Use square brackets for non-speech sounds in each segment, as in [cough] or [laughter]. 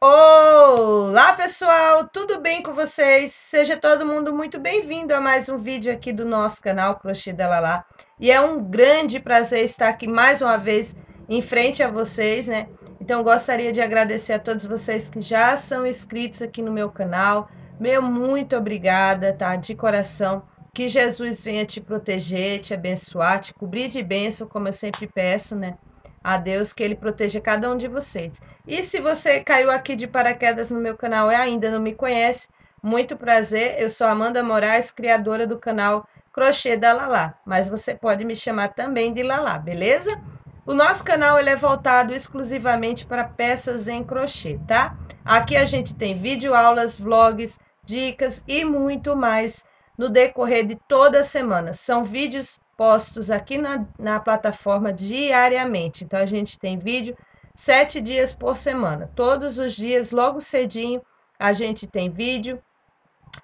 Olá pessoal, tudo bem com vocês? Seja todo mundo muito bem-vindo a mais um vídeo aqui do nosso canal Crochê da Lala. E é um grande prazer estar aqui mais uma vez em frente a vocês, né? Então gostaria de agradecer a todos vocês que já são inscritos aqui no meu canal. Meu muito obrigada, tá? De coração. Que Jesus venha te proteger, te abençoar, te cobrir de bênção, como eu sempre peço, né? A Deus que Ele proteja cada um de vocês. E se você caiu aqui de paraquedas no meu canal e ainda não me conhece, muito prazer. Eu sou Amanda Moraes, criadora do canal Crochê da Lala. Mas você pode me chamar também de Lala, beleza? O nosso canal ele é voltado exclusivamente para peças em crochê, tá? Aqui a gente tem vídeo aulas, vlogs, dicas e muito mais no decorrer de toda a semana. São vídeos postos aqui na, na plataforma diariamente. Então, a gente tem vídeo sete dias por semana. Todos os dias, logo cedinho, a gente tem vídeo,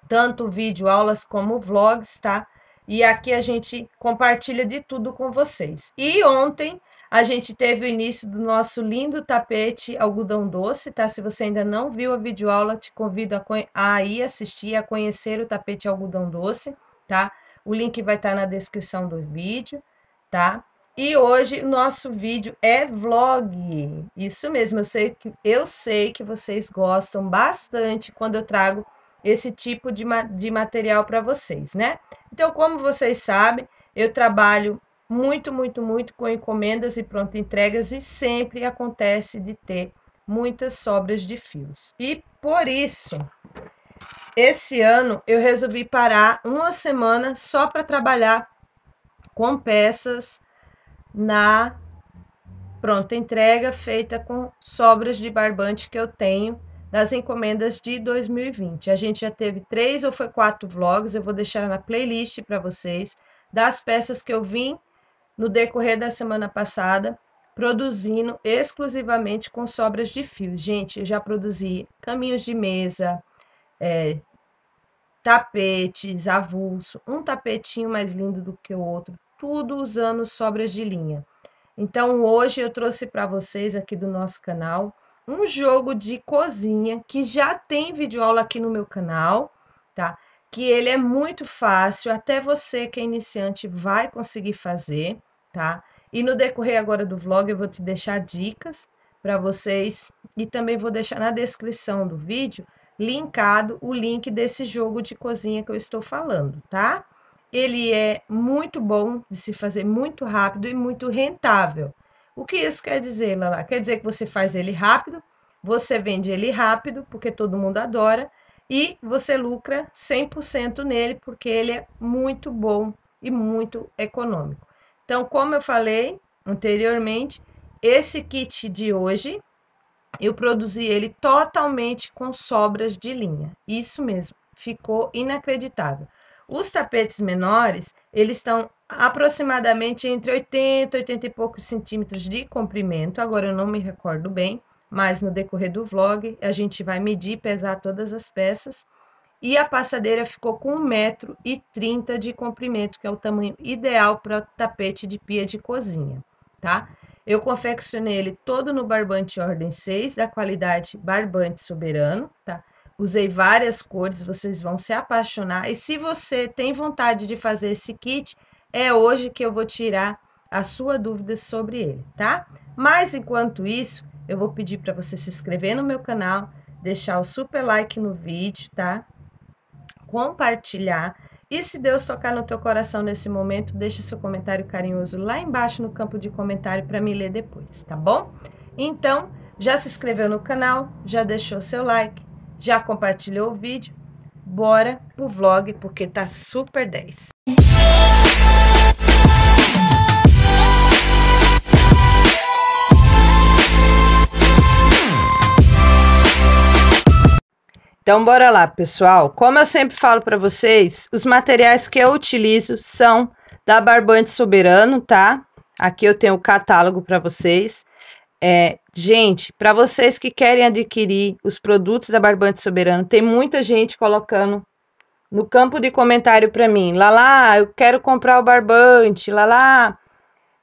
tanto vídeo aulas como vlogs, tá? E aqui a gente compartilha de tudo com vocês. E ontem a gente teve o início do nosso lindo tapete algodão doce, tá? Se você ainda não viu a videoaula, te convido a, a ir assistir, a conhecer o tapete algodão doce, tá? O link vai estar tá na descrição do vídeo, tá? E hoje nosso vídeo é vlog. Isso mesmo, eu sei que, eu sei que vocês gostam bastante quando eu trago esse tipo de, de material para vocês, né? Então, como vocês sabem, eu trabalho muito, muito, muito com encomendas e pronto entregas e sempre acontece de ter muitas sobras de fios. E por isso, esse ano eu resolvi parar uma semana só para trabalhar com peças na pronta entrega feita com sobras de barbante que eu tenho das encomendas de 2020. A gente já teve três ou foi quatro vlogs, eu vou deixar na playlist para vocês das peças que eu vim no decorrer da semana passada, produzindo exclusivamente com sobras de fio. Gente, eu já produzi caminhos de mesa, é, tapetes avulso, um tapetinho mais lindo do que o outro, tudo usando sobras de linha. Então, hoje eu trouxe para vocês aqui do nosso canal um jogo de cozinha que já tem vídeo aula aqui no meu canal, tá? que ele é muito fácil, até você que é iniciante vai conseguir fazer, tá? E no decorrer agora do vlog eu vou te deixar dicas para vocês e também vou deixar na descrição do vídeo linkado o link desse jogo de cozinha que eu estou falando, tá? Ele é muito bom de se fazer muito rápido e muito rentável. O que isso quer dizer, Lala? Quer dizer que você faz ele rápido, você vende ele rápido, porque todo mundo adora, e você lucra 100% nele, porque ele é muito bom e muito econômico. Então, como eu falei anteriormente, esse kit de hoje eu produzi ele totalmente com sobras de linha. Isso mesmo, ficou inacreditável. Os tapetes menores, eles estão aproximadamente entre 80 e 80 e poucos centímetros de comprimento, agora eu não me recordo bem, mas no decorrer do vlog a gente vai medir, pesar todas as peças. E a passadeira ficou com 1,30m de comprimento, que é o tamanho ideal para tapete de pia de cozinha, tá? Eu confeccionei ele todo no barbante ordem 6, da qualidade barbante soberano, tá? Usei várias cores, vocês vão se apaixonar. E se você tem vontade de fazer esse kit, é hoje que eu vou tirar a sua dúvida sobre ele, tá? Mas enquanto isso, eu vou pedir para você se inscrever no meu canal, deixar o super like no vídeo, tá? Compartilhar. E se Deus tocar no teu coração nesse momento, deixa seu comentário carinhoso lá embaixo no campo de comentário para me ler depois, tá bom? Então, já se inscreveu no canal, já deixou seu like, já compartilhou o vídeo? Bora pro vlog porque tá super 10. Então bora lá, pessoal. Como eu sempre falo para vocês, os materiais que eu utilizo são da Barbante Soberano, tá? Aqui eu tenho o catálogo para vocês. É, gente, para vocês que querem adquirir os produtos da Barbante Soberano, tem muita gente colocando no campo de comentário para mim, lá lá, eu quero comprar o barbante, lá lá,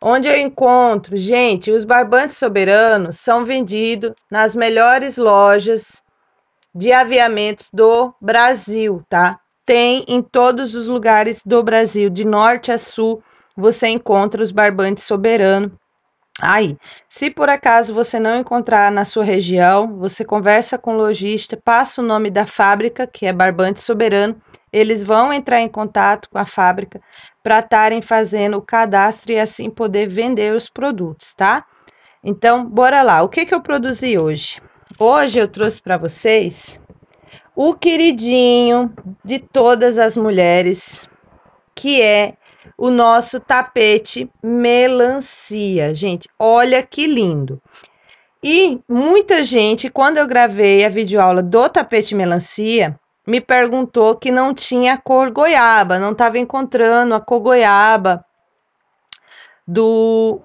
onde eu encontro? Gente, os barbantes soberanos são vendidos nas melhores lojas de aviamentos do Brasil, tá? Tem em todos os lugares do Brasil, de norte a sul, você encontra os barbantes soberano. Aí, se por acaso você não encontrar na sua região, você conversa com o lojista, passa o nome da fábrica, que é Barbante Soberano, eles vão entrar em contato com a fábrica para estarem fazendo o cadastro e assim poder vender os produtos, tá? Então, bora lá. O que, que eu produzi hoje? Hoje eu trouxe para vocês o queridinho de todas as mulheres, que é o nosso tapete melancia. Gente, olha que lindo. E muita gente, quando eu gravei a videoaula do tapete melancia, me perguntou que não tinha cor goiaba, não estava encontrando a cor goiaba do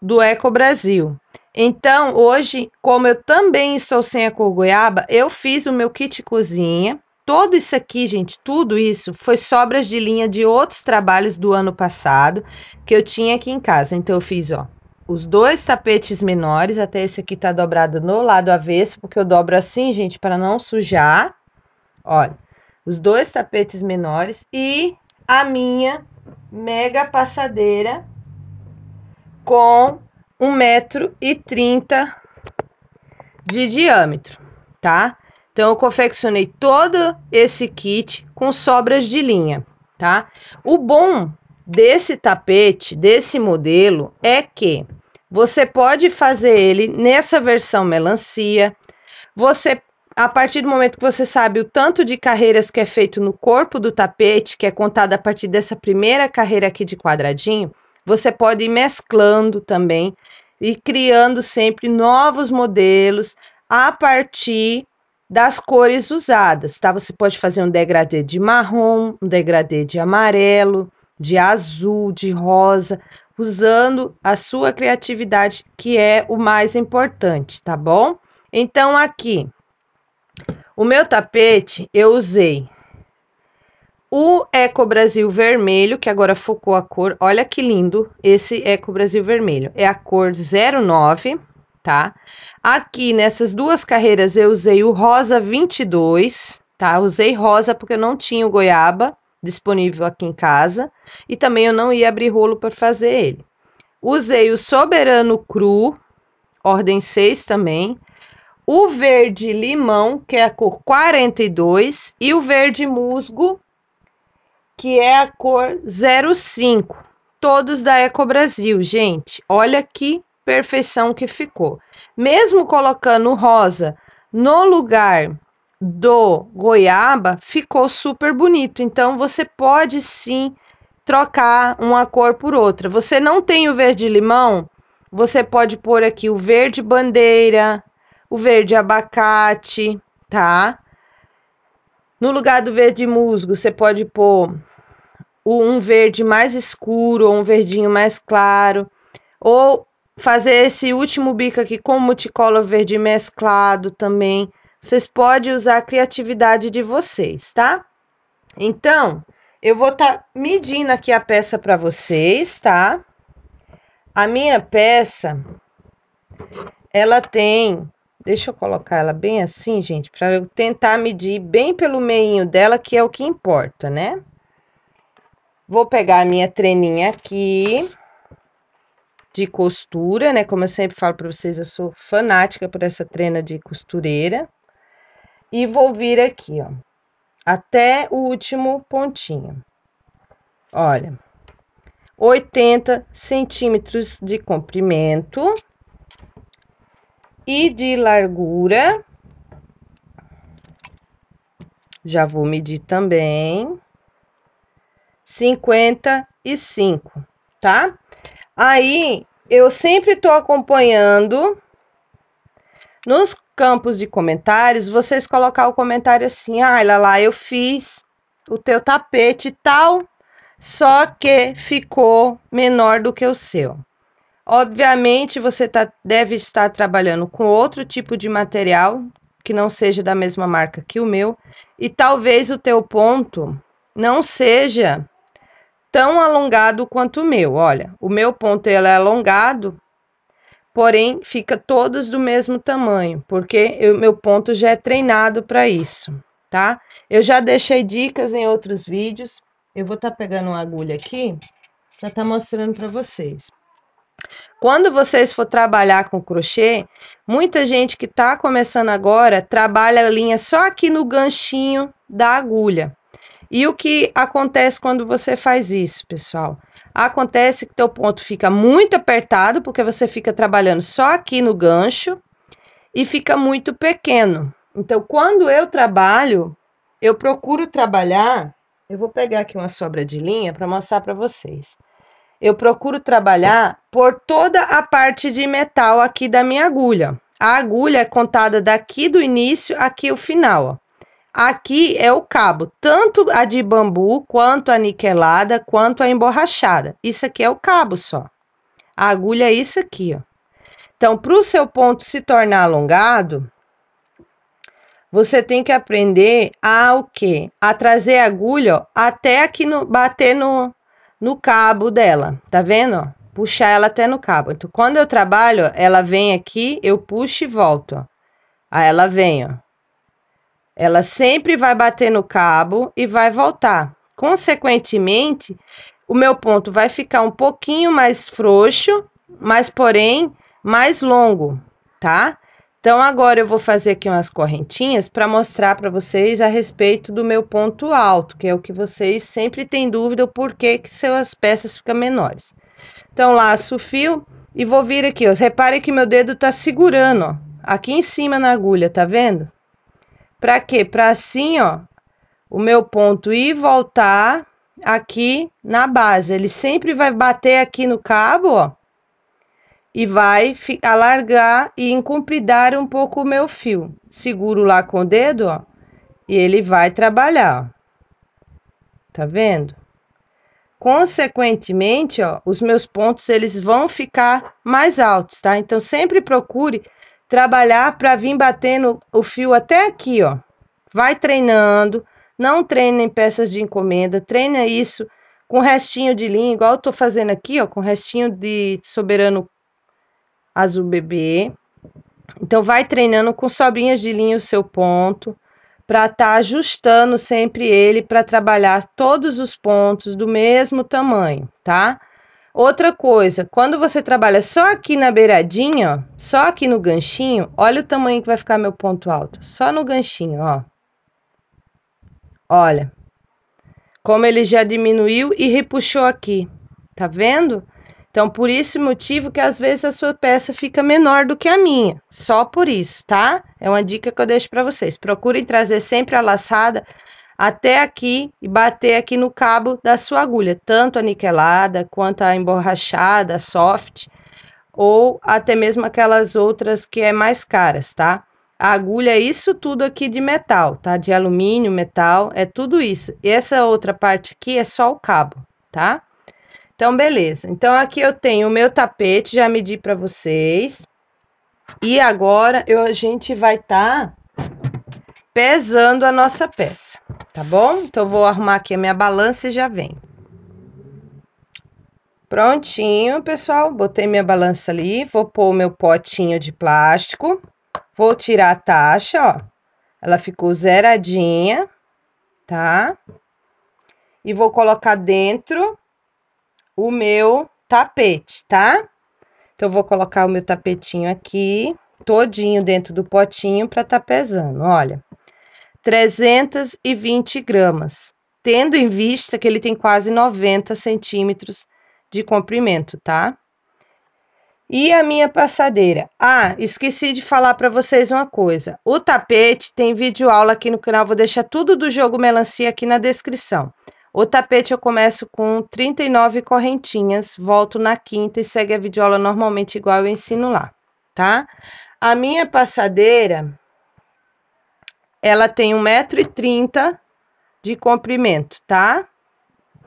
do Eco Brasil. Então, hoje, como eu também estou sem a cor goiaba, eu fiz o meu kit cozinha. Todo isso aqui, gente, tudo isso foi sobras de linha de outros trabalhos do ano passado que eu tinha aqui em casa. Então, eu fiz, ó, os dois tapetes menores, até esse aqui tá dobrado no lado avesso, porque eu dobro assim, gente, para não sujar. Olha, os dois tapetes menores e a minha mega passadeira com 1,30m de diâmetro, tá? Então, eu confeccionei todo esse kit com sobras de linha, tá? O bom desse tapete, desse modelo, é que você pode fazer ele nessa versão melancia. Você, a partir do momento que você sabe o tanto de carreiras que é feito no corpo do tapete, que é contado a partir dessa primeira carreira aqui de quadradinho, você pode ir mesclando também e criando sempre novos modelos a partir das cores usadas, tá? Você pode fazer um degradê de marrom, um degradê de amarelo, de azul, de rosa, usando a sua criatividade, que é o mais importante, tá bom? Então aqui, o meu tapete eu usei o Eco Brasil Vermelho, que agora focou a cor, olha que lindo esse Eco Brasil Vermelho. É a cor 09, tá? Aqui nessas duas carreiras eu usei o rosa 22, tá? Usei rosa porque eu não tinha o goiaba disponível aqui em casa e também eu não ia abrir rolo para fazer ele. Usei o soberano cru, ordem 6 também, o verde limão, que é a cor 42, e o verde musgo, que é a cor 05. Todos da Eco Brasil, gente. Olha que perfeição que ficou. Mesmo colocando rosa no lugar do goiaba, ficou super bonito. Então você pode sim trocar uma cor por outra. Você não tem o verde limão, você pode pôr aqui o verde bandeira, o verde abacate, tá? No lugar do verde musgo, você pode pôr um verde mais escuro ou um verdinho mais claro, ou fazer esse último bico aqui com multicolor verde mesclado também. Vocês podem usar a criatividade de vocês, tá? Então, eu vou estar tá medindo aqui a peça para vocês, tá? A minha peça, ela tem... Deixa eu colocar ela bem assim, gente, para eu tentar medir bem pelo meio dela, que é o que importa, né? Vou pegar a minha treninha aqui de costura, né? Como eu sempre falo para vocês, eu sou fanática por essa trena de costureira. E vou vir aqui, ó, até o último pontinho. Olha, 80 centímetros de comprimento e de largura. Já vou medir também. 55, tá? Aí eu sempre estou acompanhando nos campos de comentários, vocês colocar o comentário assim: "Ah, lá, lá eu fiz o teu tapete tal, só que ficou menor do que o seu". Obviamente, você tá, deve estar trabalhando com outro tipo de material que não seja da mesma marca que o meu, e talvez o teu ponto não seja tão alongado quanto o meu. Olha, o meu ponto ele é alongado, porém fica todos do mesmo tamanho, porque o meu ponto já é treinado para isso, tá? Eu já deixei dicas em outros vídeos. Eu vou estar tá pegando uma agulha aqui já tá mostrando para vocês. Quando vocês for trabalhar com crochê, muita gente que está começando agora trabalha a linha só aqui no ganchinho da agulha. E o que acontece quando você faz isso, pessoal? Acontece que teu ponto fica muito apertado, porque você fica trabalhando só aqui no gancho e fica muito pequeno. Então, quando eu trabalho, eu procuro trabalhar. Eu vou pegar aqui uma sobra de linha para mostrar para vocês. Eu procuro trabalhar por toda a parte de metal aqui da minha agulha. A agulha é contada daqui do início aqui o final, ó. Aqui é o cabo, tanto a de bambu, quanto a niquelada, quanto a emborrachada. Isso aqui é o cabo só. A agulha é isso aqui, ó. Então, para o seu ponto se tornar alongado, você tem que aprender a o quê? A trazer a agulha ó, até aqui no bater no, no cabo dela, tá vendo? Ó? Puxar ela até no cabo. Então, quando eu trabalho, ela vem aqui, eu puxo e volto. Ó. Aí ela vem, ó. Ela sempre vai bater no cabo e vai voltar. Consequentemente, o meu ponto vai ficar um pouquinho mais frouxo, mas porém mais longo, tá? Então agora eu vou fazer aqui umas correntinhas para mostrar para vocês a respeito do meu ponto alto, que é o que vocês sempre têm dúvida o porquê que suas peças ficam menores. Então laço o fio e vou vir aqui, ó. Repare que meu dedo tá segurando, ó, aqui em cima na agulha, tá vendo? Para quê? Para assim, ó, o meu ponto ir voltar aqui na base. Ele sempre vai bater aqui no cabo, ó, e vai alargar e encumpridar um pouco o meu fio. Seguro lá com o dedo, ó, e ele vai trabalhar, ó. Tá vendo? Consequentemente, ó, os meus pontos eles vão ficar mais altos, tá? Então sempre procure trabalhar para vir batendo o fio até aqui, ó. Vai treinando, não treina em peças de encomenda, treina isso com restinho de linha, igual eu tô fazendo aqui, ó, com restinho de soberano azul bebê. Então vai treinando com sobrinhas de linha o seu ponto, para estar tá ajustando sempre ele para trabalhar todos os pontos do mesmo tamanho, tá? Outra coisa, quando você trabalha só aqui na beiradinha, ó, só aqui no ganchinho, olha o tamanho que vai ficar meu ponto alto. Só no ganchinho, ó. Olha. Como ele já diminuiu e repuxou aqui. Tá vendo? Então, por esse motivo que às vezes a sua peça fica menor do que a minha. Só por isso, tá? É uma dica que eu deixo para vocês. Procurem trazer sempre a laçada até aqui e bater aqui no cabo da sua agulha, tanto a niquelada quanto a emborrachada, soft, ou até mesmo aquelas outras que é mais caras, tá? A agulha é isso tudo aqui de metal, tá? De alumínio, metal, é tudo isso. E essa outra parte aqui é só o cabo, tá? Então, beleza. Então, aqui eu tenho o meu tapete, já medi para vocês. E agora eu, a gente vai estar tá pesando a nossa peça, tá bom? Então, vou arrumar aqui a minha balança e já vem. Prontinho, pessoal, botei minha balança ali, vou pôr o meu potinho de plástico, vou tirar a taxa, ó, ela ficou zeradinha, tá? E vou colocar dentro o meu tapete, tá? Então, vou colocar o meu tapetinho aqui, todinho dentro do potinho para tá pesando, olha. 320 gramas, tendo em vista que ele tem quase 90 centímetros de comprimento, tá? E a minha passadeira. Ah, esqueci de falar para vocês uma coisa. O tapete tem vídeo aula aqui no canal, vou deixar tudo do jogo melancia aqui na descrição. O tapete eu começo com 39 correntinhas, volto na quinta e segue a videoaula normalmente igual eu ensino lá, tá? A minha passadeira, ela tem 1,30m de comprimento, tá?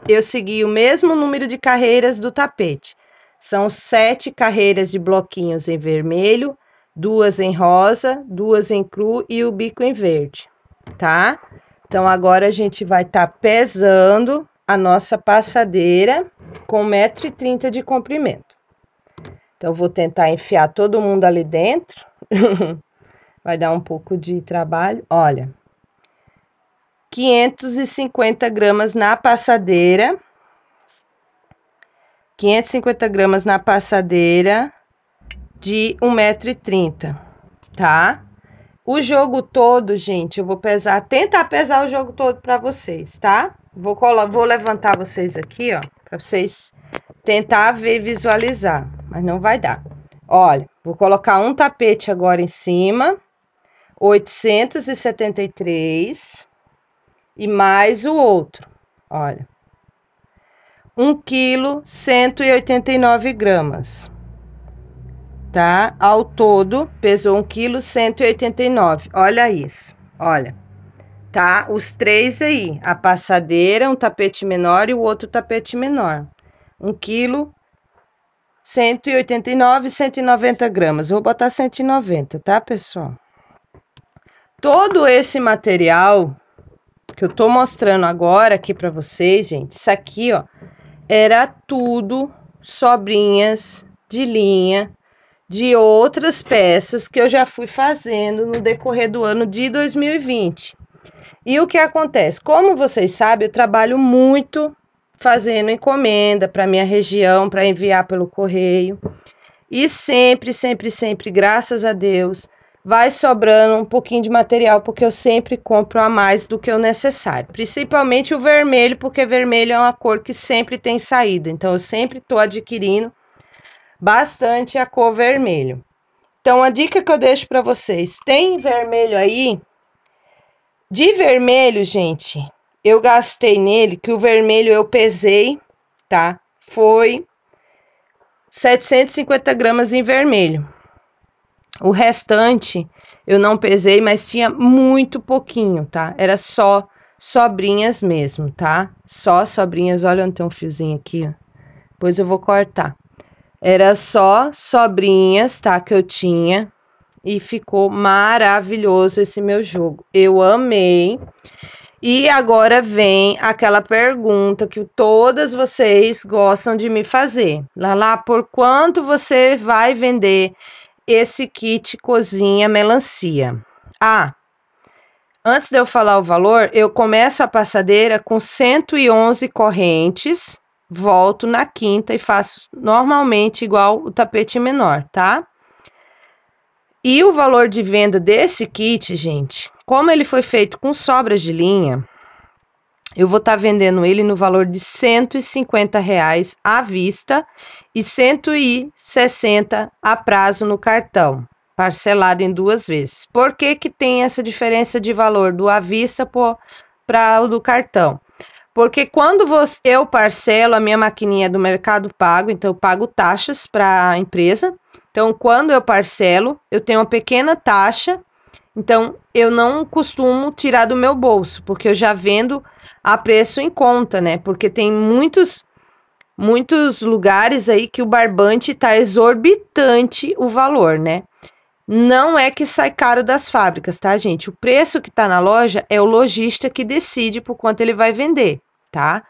Eu segui o mesmo número de carreiras do tapete. São sete carreiras de bloquinhos em vermelho, duas em rosa, duas em cru e o bico em verde, tá? Então, agora a gente vai estar tá pesando a nossa passadeira com 1,30m de comprimento. Então, vou tentar enfiar todo mundo ali dentro. [laughs] vai dar um pouco de trabalho. Olha, 550 gramas na passadeira. 550 gramas na passadeira de 1,30m, tá? O jogo todo, gente, eu vou pesar, tentar pesar o jogo todo para vocês, tá? Vou, vou levantar vocês aqui, ó, para vocês tentar ver visualizar, mas não vai dar. Olha, vou colocar um tapete agora em cima, 873 e mais o outro, olha. 1 quilo 189 gramas, tá? Ao todo pesou 1 quilo 189. Olha isso, olha, tá? Os três aí, a passadeira, um tapete menor e o outro tapete menor. 1 quilo 189, 190 gramas. Vou botar 190, tá, pessoal? Todo esse material que eu tô mostrando agora aqui para vocês, gente, isso aqui, ó, era tudo sobrinhas de linha de outras peças que eu já fui fazendo no decorrer do ano de 2020. E o que acontece? Como vocês sabem, eu trabalho muito fazendo encomenda para minha região, para enviar pelo correio. E sempre, sempre, sempre, graças a Deus, vai sobrando um pouquinho de material, porque eu sempre compro a mais do que o necessário. Principalmente o vermelho, porque vermelho é uma cor que sempre tem saída. Então, eu sempre estou adquirindo bastante a cor vermelho. Então, a dica que eu deixo para vocês: tem vermelho aí? De vermelho, gente, eu gastei nele, que o vermelho eu pesei, tá? Foi 750 gramas em vermelho. O restante eu não pesei, mas tinha muito pouquinho, tá? Era só sobrinhas mesmo, tá? Só sobrinhas. Olha onde tem um fiozinho aqui, ó. Depois eu vou cortar. Era só sobrinhas, tá? Que eu tinha. E ficou maravilhoso esse meu jogo. Eu amei. E agora vem aquela pergunta que todas vocês gostam de me fazer. Lala, por quanto você vai vender esse kit cozinha melancia. Ah, antes de eu falar o valor, eu começo a passadeira com 111 correntes, volto na quinta e faço normalmente igual o tapete menor, tá? E o valor de venda desse kit, gente, como ele foi feito com sobras de linha, eu vou estar tá vendendo ele no valor de 150 reais à vista e 160 a prazo no cartão, parcelado em duas vezes. Por que, que tem essa diferença de valor do à vista para o do cartão? Porque quando você, eu parcelo a minha maquininha do Mercado Pago, então eu pago taxas para a empresa. Então, quando eu parcelo, eu tenho uma pequena taxa então, eu não costumo tirar do meu bolso, porque eu já vendo a preço em conta, né? Porque tem muitos muitos lugares aí que o barbante está exorbitante o valor, né? Não é que sai caro das fábricas, tá, gente? O preço que está na loja é o lojista que decide por quanto ele vai vender, tá?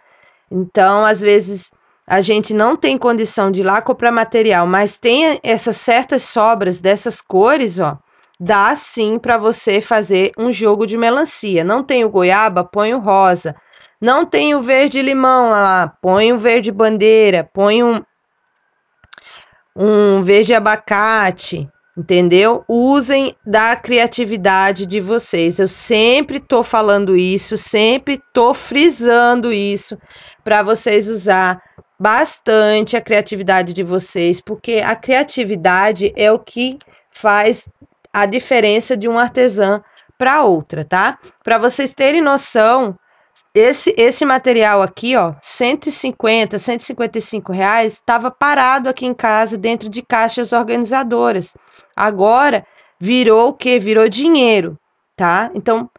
Então, às vezes a gente não tem condição de ir lá comprar material, mas tem essas certas sobras dessas cores, ó, dá sim para você fazer um jogo de melancia. Não tem o goiaba, põe o rosa. Não tem o verde limão lá, põe o verde bandeira, põe um um verde abacate, entendeu? Usem da criatividade de vocês. Eu sempre tô falando isso, sempre tô frisando isso para vocês usar bastante a criatividade de vocês, porque a criatividade é o que faz a diferença de um artesã para outra, tá? Para vocês terem noção, esse esse material aqui, ó, 150, 155 reais, estava parado aqui em casa dentro de caixas organizadoras. Agora virou o que? Virou dinheiro, tá? Então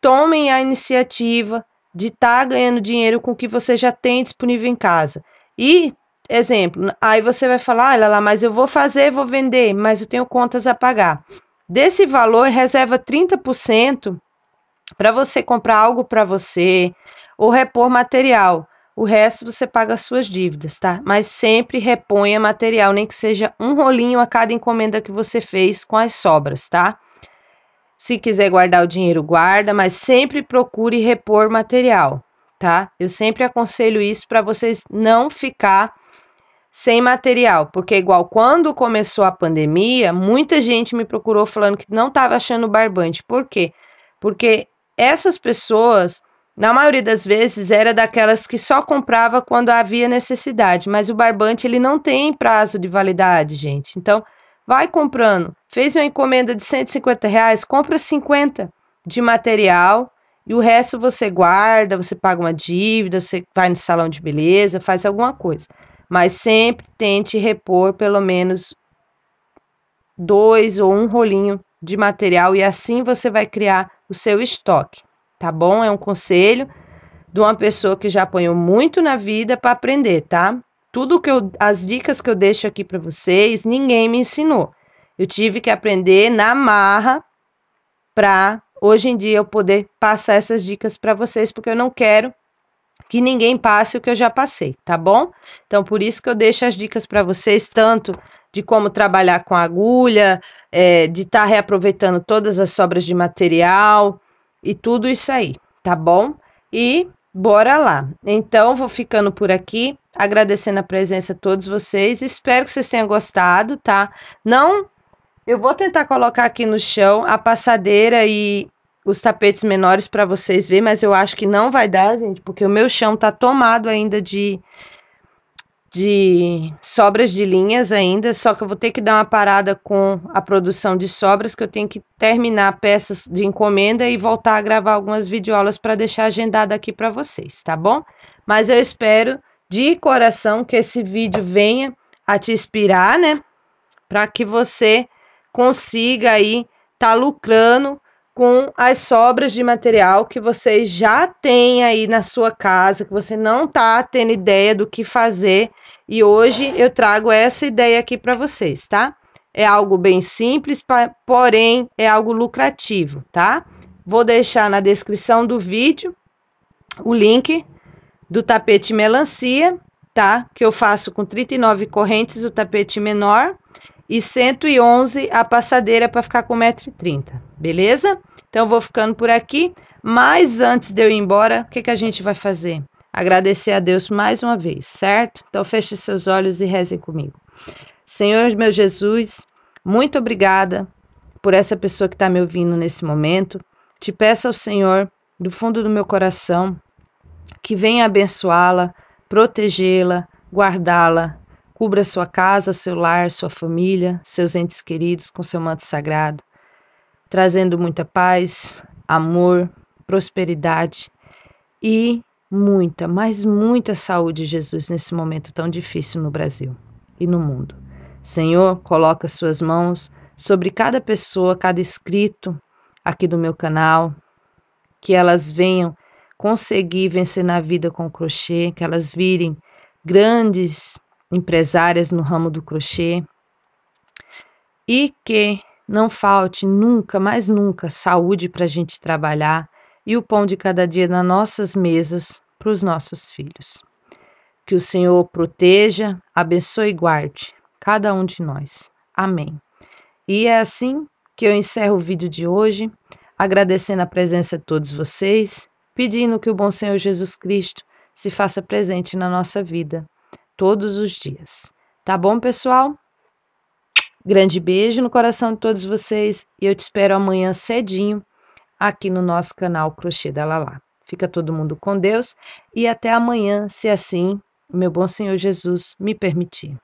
tomem a iniciativa de estar tá ganhando dinheiro com o que você já tem disponível em casa. E exemplo, aí você vai falar, ah, lá, mas eu vou fazer, vou vender, mas eu tenho contas a pagar. Desse valor, reserva 30% para você comprar algo para você ou repor material. O resto você paga as suas dívidas, tá? Mas sempre reponha material, nem que seja um rolinho a cada encomenda que você fez com as sobras, tá? Se quiser guardar o dinheiro, guarda, mas sempre procure repor material, tá? Eu sempre aconselho isso para vocês não ficar sem material, porque igual quando começou a pandemia, muita gente me procurou falando que não estava achando barbante. Por quê? Porque essas pessoas, na maioria das vezes, era daquelas que só comprava quando havia necessidade, mas o barbante ele não tem prazo de validade, gente. Então, vai comprando. Fez uma encomenda de 150 reais, compra 50 de material e o resto você guarda, você paga uma dívida, você vai no salão de beleza, faz alguma coisa mas sempre tente repor pelo menos dois ou um rolinho de material e assim você vai criar o seu estoque, tá bom? É um conselho de uma pessoa que já apanhou muito na vida para aprender, tá? Tudo que eu, as dicas que eu deixo aqui para vocês, ninguém me ensinou. Eu tive que aprender na marra para hoje em dia eu poder passar essas dicas para vocês, porque eu não quero que ninguém passe o que eu já passei, tá bom? Então, por isso que eu deixo as dicas para vocês, tanto de como trabalhar com agulha, é, de estar tá reaproveitando todas as sobras de material e tudo isso aí, tá bom? E bora lá. Então, vou ficando por aqui, agradecendo a presença de todos vocês. Espero que vocês tenham gostado, tá? Não. Eu vou tentar colocar aqui no chão a passadeira e os tapetes menores para vocês verem, mas eu acho que não vai dar, gente, porque o meu chão tá tomado ainda de de sobras de linhas ainda, só que eu vou ter que dar uma parada com a produção de sobras, que eu tenho que terminar peças de encomenda e voltar a gravar algumas videoaulas para deixar agendada aqui para vocês, tá bom? Mas eu espero de coração que esse vídeo venha a te inspirar, né? Para que você consiga aí tá lucrando com as sobras de material que vocês já têm aí na sua casa, que você não tá tendo ideia do que fazer. E hoje eu trago essa ideia aqui para vocês, tá? É algo bem simples, porém é algo lucrativo, tá? Vou deixar na descrição do vídeo o link do tapete melancia, tá? Que eu faço com 39 correntes o tapete menor e 111 a passadeira para ficar com 1,30m, beleza? Então vou ficando por aqui, mas antes de eu ir embora, o que, que a gente vai fazer? Agradecer a Deus mais uma vez, certo? Então feche seus olhos e reze comigo. Senhor meu Jesus, muito obrigada por essa pessoa que está me ouvindo nesse momento. Te peço ao Senhor, do fundo do meu coração, que venha abençoá-la, protegê-la, guardá-la, Cubra sua casa, seu lar, sua família, seus entes queridos com seu manto sagrado, trazendo muita paz, amor, prosperidade e muita, mas muita saúde, Jesus, nesse momento tão difícil no Brasil e no mundo. Senhor, coloca suas mãos sobre cada pessoa, cada inscrito aqui do meu canal, que elas venham conseguir vencer na vida com crochê, que elas virem grandes empresárias no ramo do crochê e que não falte nunca, mais nunca, saúde para a gente trabalhar e o pão de cada dia nas nossas mesas para os nossos filhos. Que o Senhor proteja, abençoe e guarde cada um de nós. Amém. E é assim que eu encerro o vídeo de hoje, agradecendo a presença de todos vocês, pedindo que o bom Senhor Jesus Cristo se faça presente na nossa vida todos os dias. Tá bom, pessoal? Grande beijo no coração de todos vocês e eu te espero amanhã cedinho aqui no nosso canal Crochê da Lala. Fica todo mundo com Deus e até amanhã, se assim meu bom Senhor Jesus me permitir.